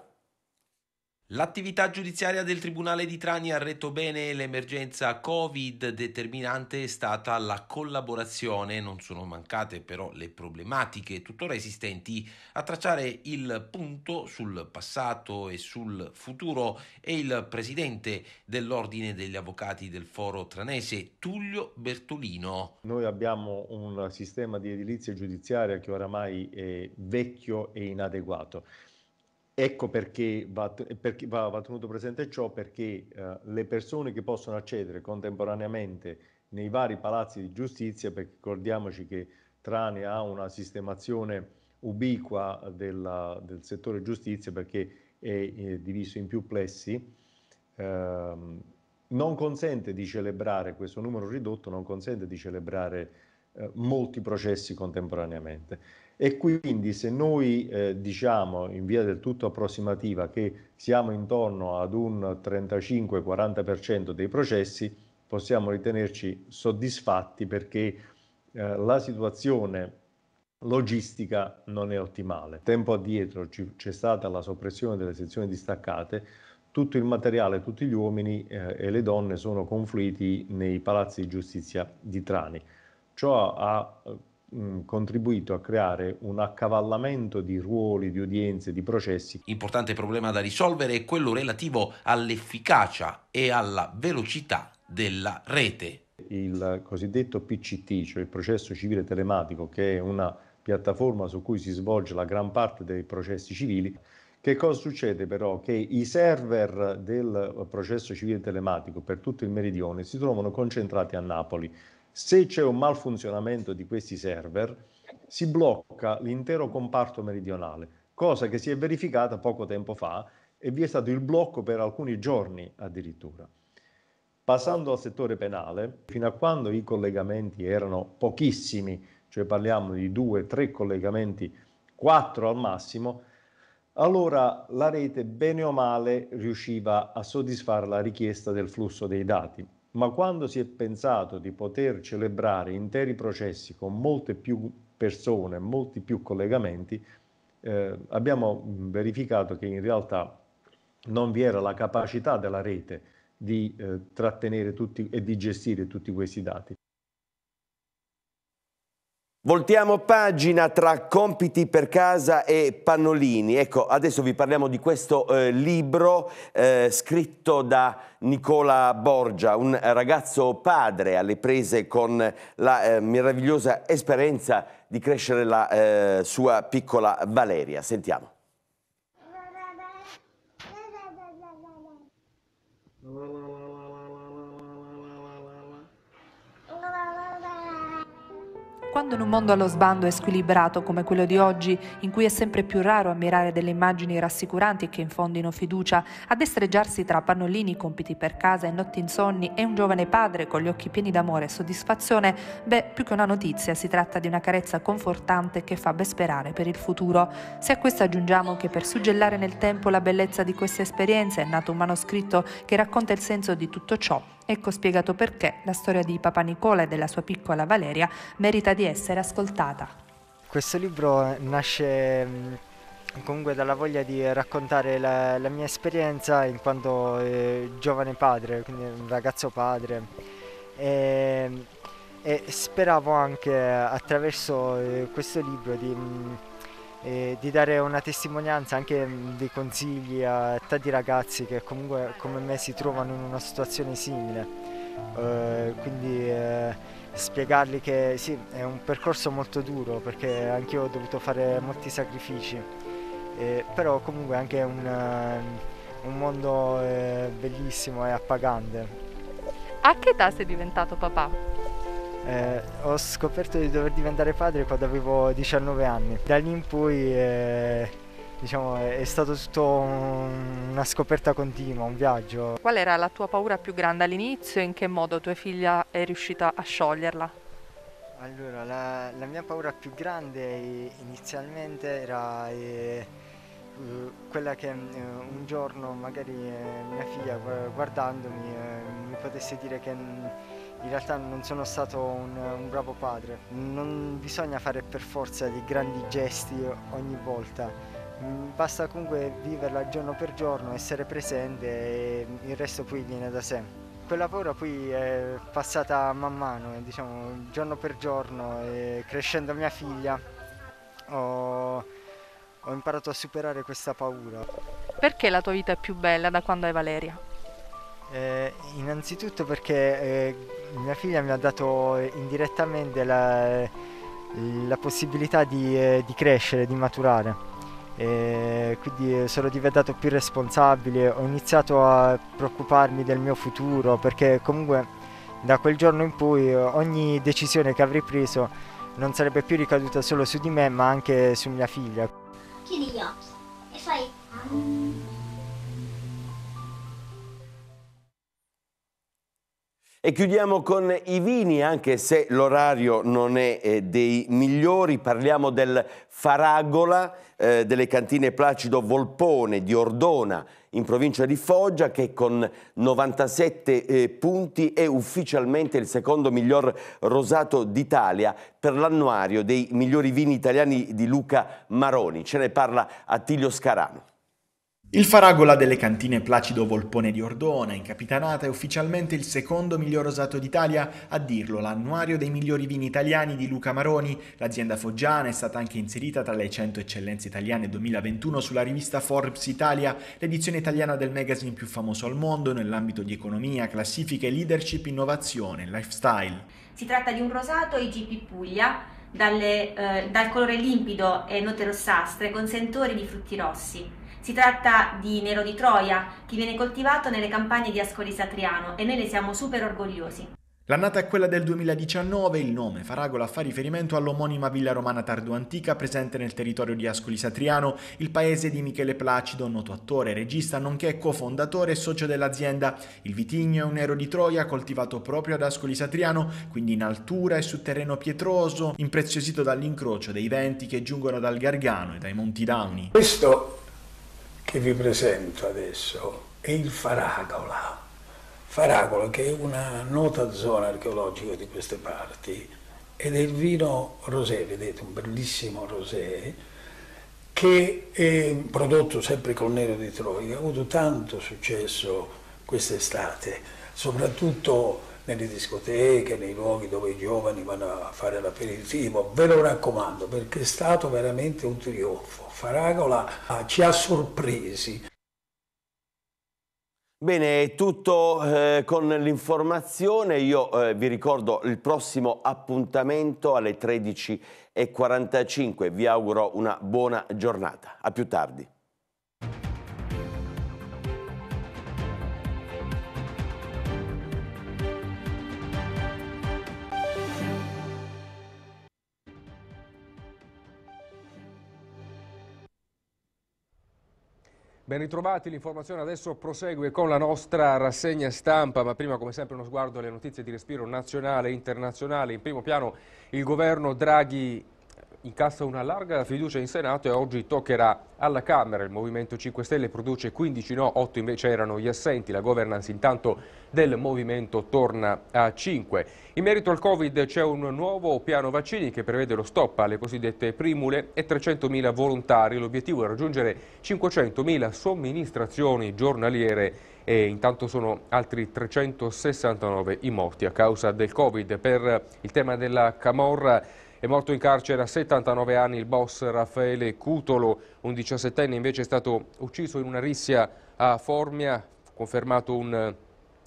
L'attività giudiziaria del Tribunale di Trani ha retto bene l'emergenza Covid, determinante è stata la collaborazione, non sono mancate però le problematiche tuttora esistenti a tracciare il punto sul passato e sul futuro è il presidente dell'Ordine degli Avvocati del Foro Tranese, Tullio Bertolino. Noi abbiamo un sistema di edilizia giudiziaria che oramai è vecchio e inadeguato. Ecco perché va, perché va, va, tenuto presente ciò perché eh, le persone che possono accedere contemporaneamente nei vari palazzi di giustizia, perché ricordiamoci che Trani ha una sistemazione ubiqua della, del settore giustizia perché è, è diviso in più plessi, eh, non consente di celebrare, questo numero ridotto non consente di celebrare eh, molti processi contemporaneamente. E quindi se noi eh, diciamo in via del tutto approssimativa che siamo intorno ad un 35-40% dei processi, possiamo ritenerci soddisfatti perché eh, la situazione logistica non è ottimale. Tempo addietro c'è stata la soppressione delle sezioni distaccate, tutto il materiale, tutti gli uomini eh, e le donne sono confluiti nei palazzi di giustizia di Trani. Ciò ha eh, contribuito a creare un accavallamento di ruoli, di udienze, di processi. Importante problema da risolvere è quello relativo all'efficacia e alla velocità della rete. Il cosiddetto PCT, cioè il processo civile telematico, che è una piattaforma su cui si svolge la gran parte dei processi civili, che cosa succede però? Che i server del processo civile telematico per tutto il meridione si trovano concentrati a Napoli. Se c'è un malfunzionamento di questi server, si blocca l'intero comparto meridionale, cosa che si è verificata poco tempo fa e vi è stato il blocco per alcuni giorni addirittura. Passando al settore penale, fino a quando i collegamenti erano pochissimi, cioè parliamo di due, tre collegamenti, quattro al massimo, allora la rete bene o male riusciva a soddisfare la richiesta del flusso dei dati ma quando si è pensato di poter celebrare interi processi con molte più persone, molti più collegamenti, eh, abbiamo mm, verificato che in realtà non vi era la capacità della rete di eh, trattenere tutti e di gestire tutti questi dati. Voltiamo pagina tra compiti per casa e pannolini. Ecco, adesso vi parliamo di questo eh, libro eh, scritto da Nicola Borgia, un ragazzo padre alle prese con la eh, meravigliosa esperienza di crescere la eh, sua piccola Valeria. Sentiamo. Quando in un mondo allo sbando e squilibrato come quello di oggi, in cui è sempre più raro ammirare delle immagini rassicuranti che infondino fiducia, a destreggiarsi tra pannolini, compiti per casa e notti insonni e un giovane padre con gli occhi pieni d'amore e soddisfazione, beh, più che una notizia si tratta di una carezza confortante che fa ben sperare per il futuro. Se a questo aggiungiamo che per suggellare nel tempo la bellezza di queste esperienze è nato un manoscritto che racconta il senso di tutto ciò, Ecco spiegato perché la storia di Papa Nicola e della sua piccola Valeria merita di essere ascoltata. Questo libro eh, nasce mm, comunque dalla voglia di raccontare la, la mia esperienza in quanto eh, giovane padre, quindi un ragazzo padre. E, ehm, e speravo anche attraverso eh, questo libro di mm, e di dare una testimonianza anche mm, dei consigli a tanti ragazzi che comunque come me si trovano in una situazione simile. Eh, quindi eh, spiegargli che sì, è un percorso molto duro perché anch'io ho dovuto fare molti sacrifici, eh, però comunque anche è un, eh, un mondo eh, bellissimo e appagante. A che età sei diventato papà? Eh, ho scoperto di dover diventare padre quando avevo 19 anni. Da lì in poi eh, diciamo, è stato tutto un, una scoperta continua, un viaggio. Qual era la tua paura più grande all'inizio e in che modo tua figlia è riuscita a scioglierla? Allora, la, la mia paura più grande inizialmente era... Eh, eh, quella che eh, un giorno magari eh, mia figlia guardandomi eh, mi potesse dire che mm, in realtà non sono stato un, un, bravo padre. Non bisogna fare per forza dei grandi gesti ogni volta, mm, basta comunque viverla giorno per giorno, essere presente e il resto poi viene da sé. Quella paura poi è passata man mano, eh, diciamo, giorno per giorno, e crescendo mia figlia ho, ho imparato a superare questa paura. Perché la tua vita è più bella da quando hai Valeria? Eh, innanzitutto perché eh, mia figlia mi ha dato eh, indirettamente la, la possibilità di, eh, di, crescere, di maturare. E quindi eh, sono diventato più responsabile, ho iniziato a preoccuparmi del mio futuro perché comunque da quel giorno in poi ogni decisione che avrei preso non sarebbe più ricaduta solo su di me ma anche su mia figlia. Chiudi gli occhi e fai... E chiudiamo con i vini, anche se l'orario non è eh, dei migliori, parliamo del Faragola, eh, delle cantine Placido Volpone di Ordona, in provincia di Foggia, che con 97 eh, punti è ufficialmente il secondo miglior rosato d'Italia per l'annuario dei migliori vini italiani di Luca Maroni. Ce ne parla Attilio Scarano. Il Faragola delle cantine Placido Volpone di Ordona, in Capitanata, è ufficialmente il secondo miglior osato d'Italia, a dirlo l'annuario dei migliori vini italiani di Luca Maroni. L'azienda foggiana è stata anche inserita tra le 100 eccellenze italiane 2021 sulla rivista Forbes Italia, l'edizione italiana del magazine più famoso al mondo nell'ambito di economia, classifiche, leadership, innovazione, lifestyle. Si tratta di un rosato IGP Puglia, dalle, eh, dal colore limpido e note rossastre con sentori di frutti rossi si tratta di Nero di Troia, che viene coltivato nelle campagne di Ascoli Satriano e noi ne siamo super orgogliosi. L'annata è quella del 2019 il nome Faragola fa riferimento all'omonima villa romana tardoantica presente nel territorio di Ascoli Satriano, il paese di Michele Placido, noto attore, regista, nonché cofondatore e socio dell'azienda. Il vitigno è un ero di Troia coltivato proprio ad Ascoli Satriano, quindi in altura e su terreno pietroso, impreziosito dall'incrocio dei venti che giungono dal Gargano e dai Monti Dauni. Questo che vi presento adesso è il Faragola. Faragola che è una nota zona archeologica di queste parti ed è il vino rosé, vedete, un bellissimo rosé che è prodotto sempre col nero di Troia, ha avuto tanto successo quest'estate, soprattutto nelle discoteche, nei luoghi dove i giovani vanno a fare l'aperitivo. Ve lo raccomando perché è stato veramente un trionfo. Faragola ci ha sorpresi. Bene, è tutto eh, con l'informazione. Io eh, vi ricordo il prossimo appuntamento alle 13.45. Vi auguro una buona giornata. A più tardi. Ben ritrovati, l'informazione adesso prosegue con la nostra rassegna stampa, ma prima come sempre uno sguardo alle notizie di respiro nazionale e internazionale. In primo piano il governo Draghi incassa una larga fiducia in Senato e oggi toccherà alla Camera. Il Movimento 5 Stelle produce 15 no, 8 invece erano gli assenti. La governance intanto del Movimento torna a 5. In merito al Covid c'è un nuovo piano vaccini che prevede lo stop alle cosiddette primule e 300.000 volontari. L'obiettivo è raggiungere 500.000 somministrazioni giornaliere e intanto sono altri 369 i morti a causa del Covid. Per il tema della Camorra è morto in carcere a 79 anni il boss Raffaele Cutolo, un 17enne invece è stato ucciso in una rissia a Formia, confermato un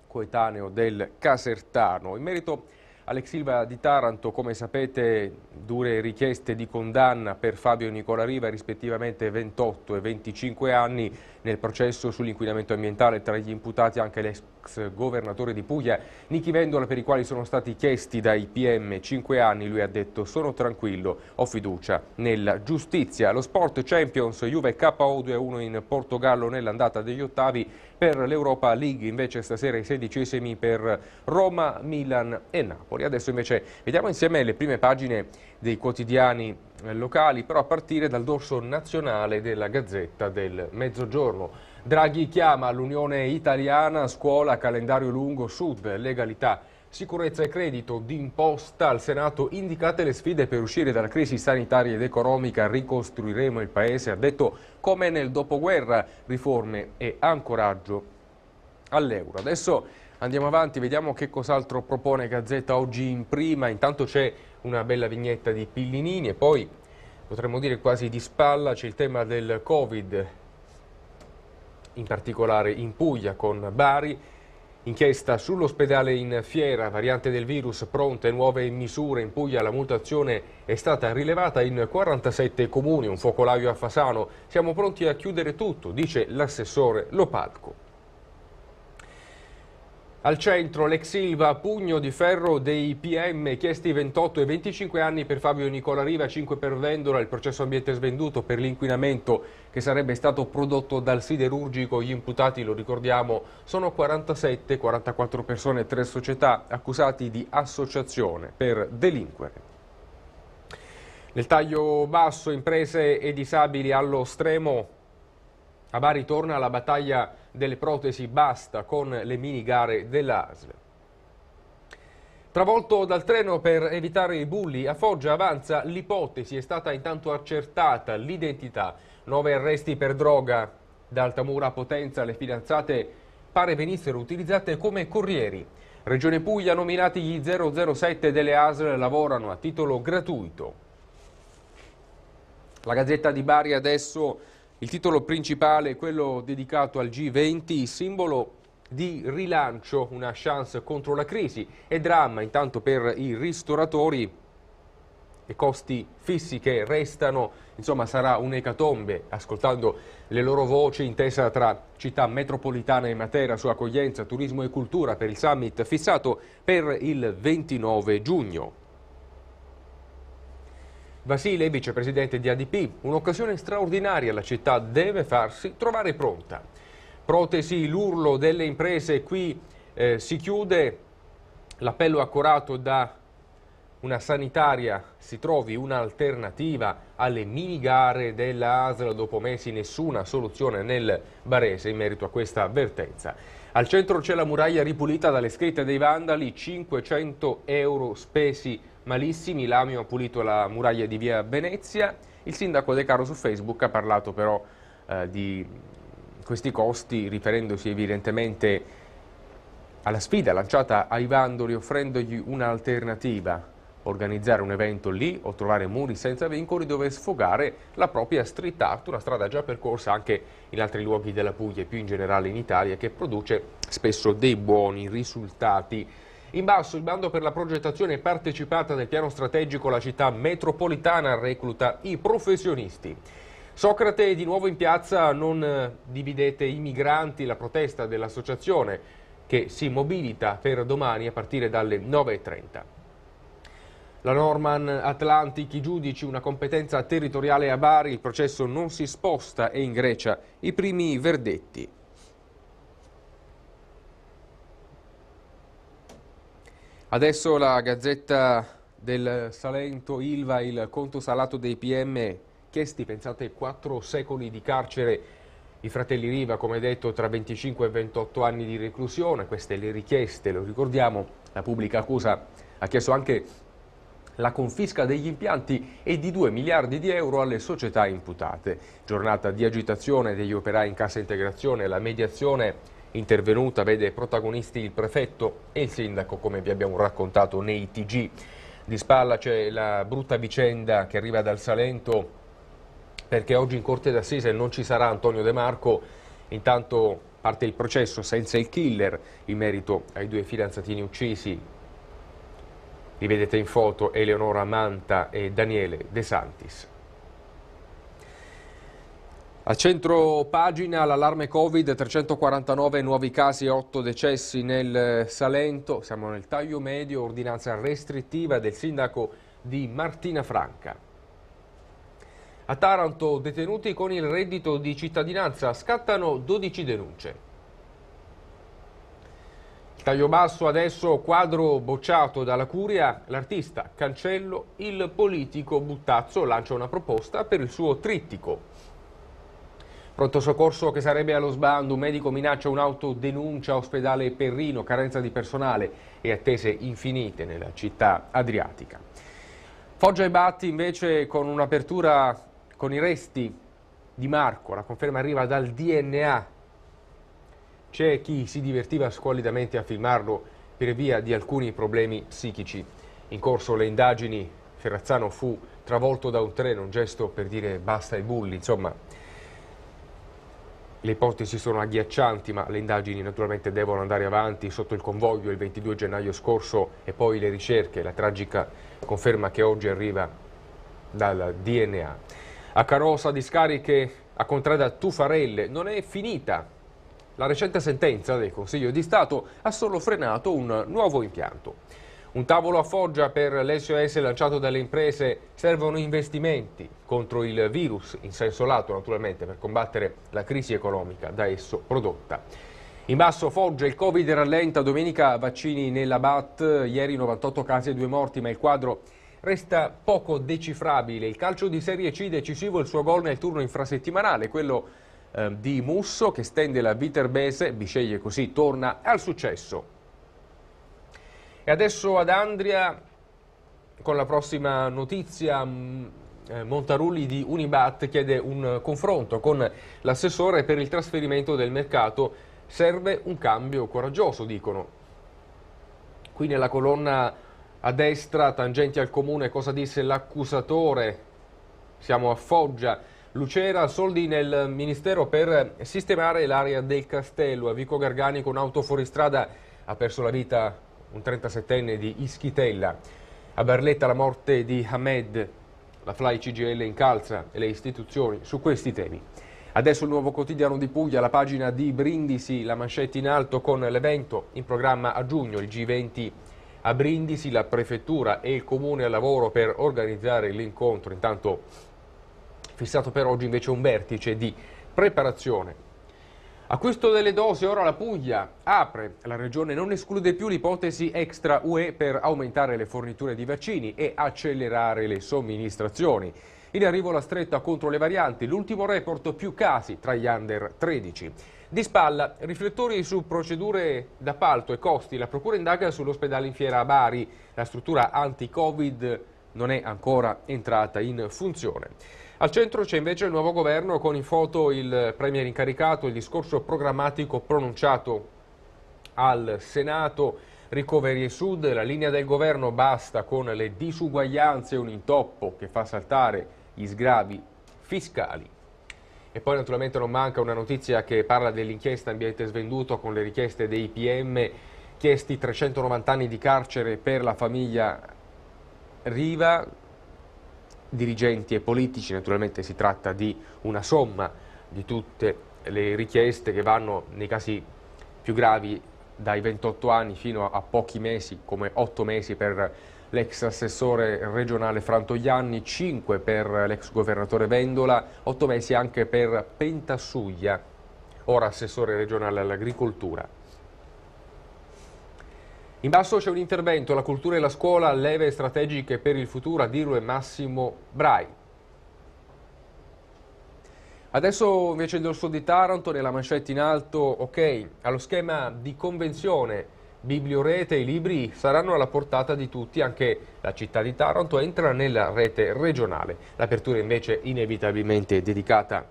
coetaneo del Casertano. In merito Alex Silva di Taranto, come sapete, dure richieste di condanna per Fabio e Nicola Riva, rispettivamente 28 e 25 anni, nel processo sull'inquinamento ambientale tra gli imputati anche l'ex governatore di Puglia, Nichi Vendola, per i quali sono stati chiesti dai PM 5 anni, lui ha detto sono tranquillo, ho fiducia nella giustizia. Lo Sport Champions Juve KO 2-1 in Portogallo nell'andata degli ottavi per l'Europa League, invece stasera i sedicesimi per Roma, Milan e Napoli. Adesso invece vediamo insieme le prime pagine dei quotidiani eh, locali, però a partire dal dorso nazionale della Gazzetta del Mezzogiorno. Draghi chiama l'Unione Italiana, scuola, calendario lungo, sud, legalità, sicurezza e credito d'imposta al Senato, indicate le sfide per uscire dalla crisi sanitaria ed economica, ricostruiremo il Paese, ha detto come nel dopoguerra, riforme e ancoraggio all'euro. Adesso Andiamo avanti, vediamo che cos'altro propone Gazzetta oggi in prima. Intanto c'è una bella vignetta di Pillinini e poi, potremmo dire quasi di spalla, c'è il tema del Covid, in particolare in Puglia con Bari. Inchiesta sull'ospedale in fiera, variante del virus, pronte nuove misure. In Puglia la mutazione è stata rilevata in 47 comuni, un focolaio a Fasano. Siamo pronti a chiudere tutto, dice l'assessore Lopalco. Al centro l'ex Silva, pugno di ferro dei PM, chiesti 28 e 25 anni per Fabio Nicola Riva, 5 per Vendola, il processo ambiente svenduto per l'inquinamento che sarebbe stato prodotto dal siderurgico. Gli imputati, lo ricordiamo, sono 47, 44 persone e 3 società accusati di associazione per delinquere. Nel taglio basso, imprese e disabili allo stremo, a Bari torna la battaglia delle protesi basta con le mini gare dell'ASL. Travolto dal treno per evitare i bulli, a Foggia avanza l'ipotesi, è stata intanto accertata l'identità. Nove arresti per droga. Da Altamura a Potenza le fidanzate pare venissero utilizzate come corrieri. Regione Puglia nominati gli 007 delle ASL lavorano a titolo gratuito. La Gazzetta di Bari adesso il titolo principale è quello dedicato al G20, simbolo di rilancio, una chance contro la crisi e dramma intanto per i ristoratori e costi fissi che restano, insomma sarà un'ecatombe, ascoltando le loro voci intesa tra città metropolitana e Matera su accoglienza, turismo e cultura per il summit fissato per il 29 giugno. Vasile, vicepresidente di ADP, un'occasione straordinaria la città deve farsi trovare pronta. Protesi, l'urlo delle imprese, qui eh, si chiude l'appello accorato da una sanitaria si trovi un'alternativa alle mini gare della ASL dopo mesi nessuna soluzione nel Barese in merito a questa avvertenza. Al centro c'è la muraglia ripulita dalle scritte dei vandali, 500 euro spesi malissimi, Lamio ha pulito la muraglia di via Venezia, il sindaco De Caro su Facebook ha parlato però eh, di questi costi riferendosi evidentemente alla sfida lanciata ai Vandori offrendogli un'alternativa, organizzare un evento lì o trovare muri senza vincoli dove sfogare la propria street art, una strada già percorsa anche in altri luoghi della Puglia e più in generale in Italia che produce spesso dei buoni risultati. In basso il bando per la progettazione partecipata del piano strategico La città metropolitana recluta i professionisti. Socrate di nuovo in piazza, non eh, dividete i migranti, la protesta dell'associazione che si mobilita per domani a partire dalle 9.30. La Norman Atlantic, i giudici, una competenza territoriale a Bari, il processo non si sposta e in Grecia i primi verdetti. Adesso la Gazzetta del Salento, Ilva, il conto salato dei PM chiesti, pensate, 4 secoli di carcere. I fratelli Riva, come detto, tra 25 e 28 anni di reclusione, queste le richieste, lo ricordiamo, la pubblica accusa ha chiesto anche la confisca degli impianti e di 2 miliardi di euro alle società imputate. Giornata di agitazione degli operai in cassa integrazione, la mediazione intervenuta vede protagonisti il prefetto e il sindaco, come vi abbiamo raccontato nei TG. Di spalla c'è la brutta vicenda che arriva dal Salento perché oggi in Corte d'Assise non ci sarà Antonio De Marco, intanto parte il processo senza il killer in merito ai due fidanzatini uccisi. Li vedete in foto Eleonora Manta e Daniele De Santis. A centro pagina l'allarme Covid, 349 nuovi casi, e 8 decessi nel eh, Salento, siamo nel taglio medio, ordinanza restrittiva del sindaco di Martina Franca. A Taranto detenuti con il reddito di cittadinanza scattano 12 denunce. Il taglio basso adesso quadro bocciato dalla curia, l'artista Cancello, il politico Buttazzo lancia una proposta per il suo trittico. Pronto soccorso che sarebbe allo sbando, un medico minaccia un'auto denuncia ospedale Perrino, carenza di personale e attese infinite nella città adriatica. Foggia e Batti invece con un'apertura con i resti di Marco, la conferma arriva dal DNA. C'è chi si divertiva squallidamente a filmarlo per via di alcuni problemi psichici. In corso le indagini, Ferrazzano fu travolto da un treno, un gesto per dire basta ai bulli, insomma... Le ipotesi sono agghiaccianti, ma le indagini naturalmente devono andare avanti sotto il convoglio il 22 gennaio scorso e poi le ricerche, la tragica conferma che oggi arriva dal DNA. A Carosa discariche a Contrada Tufarelle non è finita. La recente sentenza del Consiglio di Stato ha solo frenato un nuovo impianto. Un tavolo a Foggia per l'SOS lanciato dalle imprese. Servono investimenti contro il virus, in senso lato naturalmente, per combattere la crisi economica da esso prodotta. In basso Foggia il Covid rallenta, domenica vaccini nella BAT, ieri 98 casi e 2 morti, ma il quadro resta poco decifrabile. Il calcio di Serie C decisivo il suo gol nel turno infrasettimanale, quello eh, di Musso che stende la Viterbese, Bisceglie così torna al successo e adesso ad Andria con la prossima notizia. Mm, eh, Montarulli di Unibat chiede un confronto con l'assessore per il trasferimento del mercato. Serve un cambio coraggioso, dicono. Qui nella colonna a destra, tangenti al comune, cosa disse l'accusatore? Siamo a Foggia. Lucera, soldi nel Ministero per sistemare l'area del castello. Avico Gargani con auto fuoristrada ha perso la vita un 37enne di Ischitella. A Barletta la morte di Hamed, la Fly CGL incalza e le istituzioni su questi temi. Adesso il nuovo quotidiano di Puglia, la pagina di Brindisi, la mancetta in alto con l'evento in programma a giugno, il G20 a Brindisi, la prefettura e il comune al lavoro per organizzare l'incontro. Intanto fissato per oggi invece un vertice di preparazione a questo delle dosi, ora la Puglia apre. La regione non esclude più l'ipotesi extra UE per aumentare le forniture di vaccini e accelerare le somministrazioni. In arrivo la stretta contro le varianti, l'ultimo report più casi tra gli under 13. Di spalla, riflettori su procedure d'appalto e costi. La procura indaga sull'ospedale in Fiera a Bari. La struttura anti-Covid non è ancora entrata in funzione. Al centro c'è invece il nuovo governo con in foto il Premier incaricato, il discorso programmatico pronunciato al Senato, Recovery Sud, la linea del governo basta con le disuguaglianze, un intoppo che fa saltare gli sgravi fiscali. E poi naturalmente non manca una notizia che parla dell'inchiesta ambiente svenduto con le richieste dei PM chiesti 390 anni di carcere per la famiglia Riva, dirigenti e politici, naturalmente si tratta di una somma di tutte le richieste che vanno nei casi più gravi dai 28 anni fino a pochi mesi, come 8 mesi per l'ex assessore regionale Frantoianni, 5 per l'ex governatore Vendola, 8 mesi anche per Pentassuglia, ora assessore regionale all'agricoltura. In basso c'è un intervento, la cultura e la scuola, leve strategiche per il futuro, a dirlo è Massimo Brai. Adesso invece il dorso di Taranto, nella mancetta in alto, ok, allo schema di convenzione bibliorete, i libri saranno alla portata di tutti, anche la città di Taranto entra nella rete regionale. L'apertura invece inevitabilmente dedicata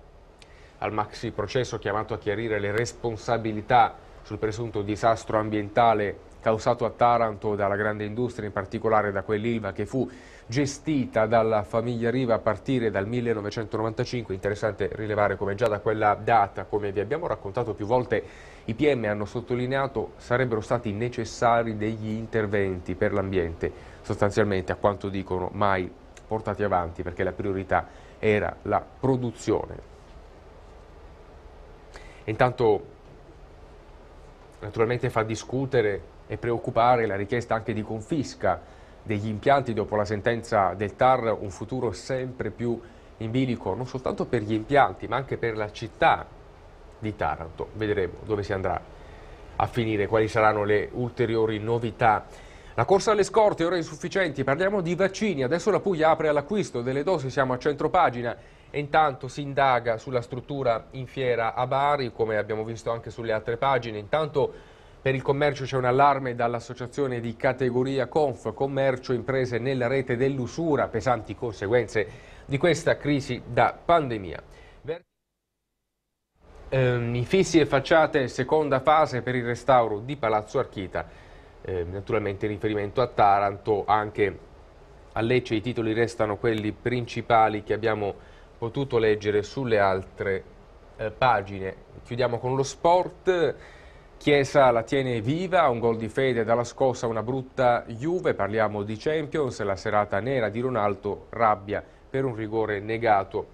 al maxi processo chiamato a chiarire le responsabilità sul presunto disastro ambientale causato a Taranto dalla grande industria, in particolare da quell'Ilva che fu gestita dalla famiglia Riva a partire dal 1995. Interessante rilevare come già da quella data, come vi abbiamo raccontato più volte, i PM hanno sottolineato sarebbero stati necessari degli interventi per l'ambiente, sostanzialmente a quanto dicono mai portati avanti perché la priorità era la produzione. Intanto naturalmente fa discutere e preoccupare la richiesta anche di confisca degli impianti dopo la sentenza del TAR, un futuro sempre più in bilico, non soltanto per gli impianti ma anche per la città di Taranto. Vedremo dove si andrà a finire, quali saranno le ulteriori novità. La corsa alle scorte, ore insufficienti, parliamo di vaccini, adesso la Puglia apre all'acquisto delle dosi, siamo a centropagina e intanto si indaga sulla struttura in fiera a Bari, come abbiamo visto anche sulle altre pagine, intanto per il commercio c'è un allarme dall'associazione di categoria Conf, commercio imprese nella rete dell'usura, pesanti conseguenze di questa crisi da pandemia. Ehm, infissi e facciate, seconda fase per il restauro di Palazzo Archita, ehm, naturalmente in riferimento a Taranto, anche a Lecce i titoli restano quelli principali che abbiamo potuto leggere sulle altre eh, pagine. Chiudiamo con lo sport. Chiesa la tiene viva, un gol di fede dalla scossa, una brutta Juve, parliamo di Champions, la serata nera di Ronaldo, rabbia per un rigore negato.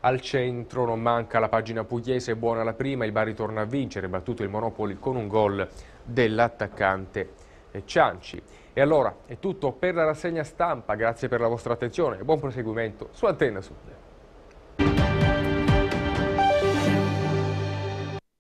Al centro non manca la pagina pugliese, buona la prima, il Bari torna a vincere, battuto il Monopoli con un gol dell'attaccante Cianci. E allora è tutto per la rassegna stampa, grazie per la vostra attenzione e buon proseguimento su Antenna Sud.